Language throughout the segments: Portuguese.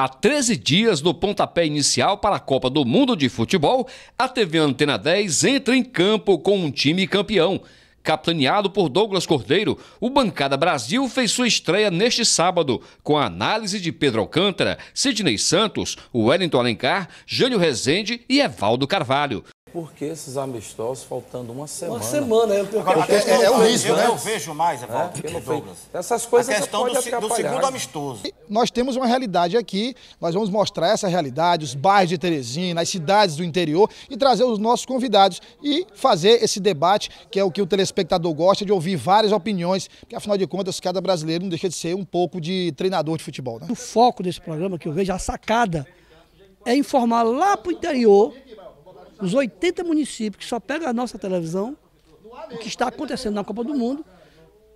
Há 13 dias do pontapé inicial para a Copa do Mundo de Futebol, a TV Antena 10 entra em campo com um time campeão. Capitaneado por Douglas Cordeiro, o Bancada Brasil fez sua estreia neste sábado, com a análise de Pedro Alcântara, Sidney Santos, Wellington Alencar, Jânio Rezende e Evaldo Carvalho. Porque esses amistosos faltando uma semana. Uma semana, eu tenho que questão, é, é, é o risco, eu, né? né? Eu vejo mais, é, Douglas. Essas coisas a questão do, do, segundo né? amistoso. Nós temos uma realidade aqui, nós vamos mostrar essa realidade, os bairros de Teresina, as cidades do interior e trazer os nossos convidados e fazer esse debate, que é o que o telespectador gosta de ouvir várias opiniões, porque afinal de contas, cada brasileiro não deixa de ser um pouco de treinador de futebol, né? O foco desse programa que eu vejo, a sacada, é informar lá para o interior os 80 municípios que só pegam a nossa televisão, o que está acontecendo na Copa do Mundo,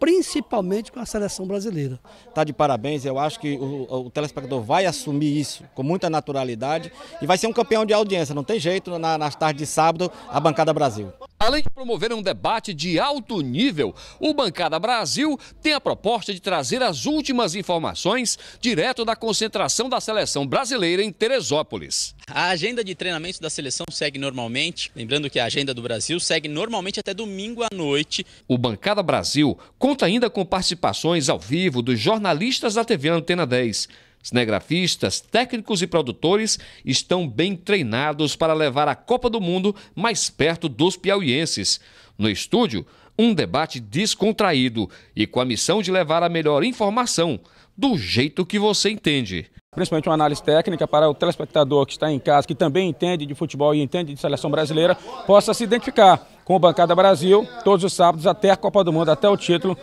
principalmente com a seleção brasileira. Tá de parabéns, eu acho que o, o, telespectador vai assumir isso com muita naturalidade e vai ser um campeão de audiência, não tem jeito, na, nas tardes de sábado, a bancada Brasil. Além de promover um debate de alto nível, o Bancada Brasil tem a proposta de trazer as últimas informações direto da concentração da seleção brasileira em Teresópolis. A agenda de treinamento da seleção segue normalmente, lembrando que a agenda do Brasil segue normalmente até domingo à noite. O Bancada Brasil conta ainda com participações ao vivo dos jornalistas da TV Antena 10 cinegrafistas, técnicos e produtores estão bem treinados para levar a Copa do Mundo mais perto dos piauienses. No estúdio, um debate descontraído e com a missão de levar a melhor informação, do jeito que você entende. Principalmente uma análise técnica para o telespectador que está em casa, que também entende de futebol e entende de seleção brasileira, possa se identificar com o Bancada Brasil todos os sábados até a Copa do Mundo, até o título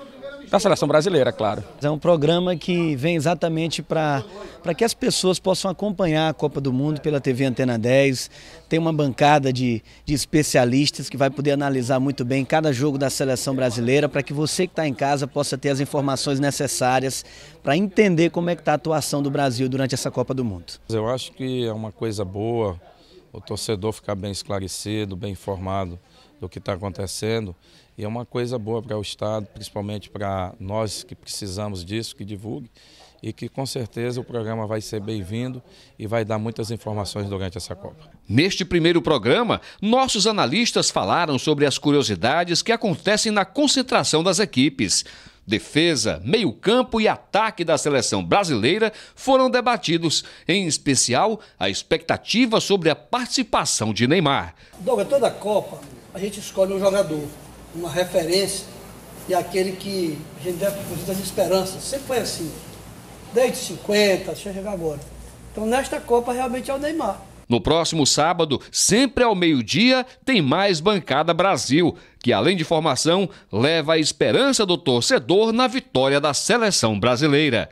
da seleção brasileira, claro. É um programa que vem exatamente para que as pessoas possam acompanhar a Copa do Mundo pela TV Antena 10. Tem uma bancada de, de especialistas que vai poder analisar muito bem cada jogo da seleção brasileira para que você que está em casa possa ter as informações necessárias para entender como é que está a atuação do Brasil durante essa Copa do Mundo. Eu acho que é uma coisa boa o torcedor ficar bem esclarecido, bem informado do que está acontecendo. E é uma coisa boa para o Estado, principalmente para nós que precisamos disso, que divulgue. E que com certeza o programa vai ser bem-vindo e vai dar muitas informações durante essa Copa. Neste primeiro programa, nossos analistas falaram sobre as curiosidades que acontecem na concentração das equipes defesa, meio-campo e ataque da seleção brasileira foram debatidos, em especial a expectativa sobre a participação de Neymar. Douglas, toda a Copa a gente escolhe um jogador, uma referência e aquele que a gente deve fazer as esperanças. Sempre foi assim, desde 50, deixa agora. Então nesta Copa realmente é o Neymar. No próximo sábado, sempre ao meio-dia, tem mais Bancada Brasil, que além de formação, leva a esperança do torcedor na vitória da seleção brasileira.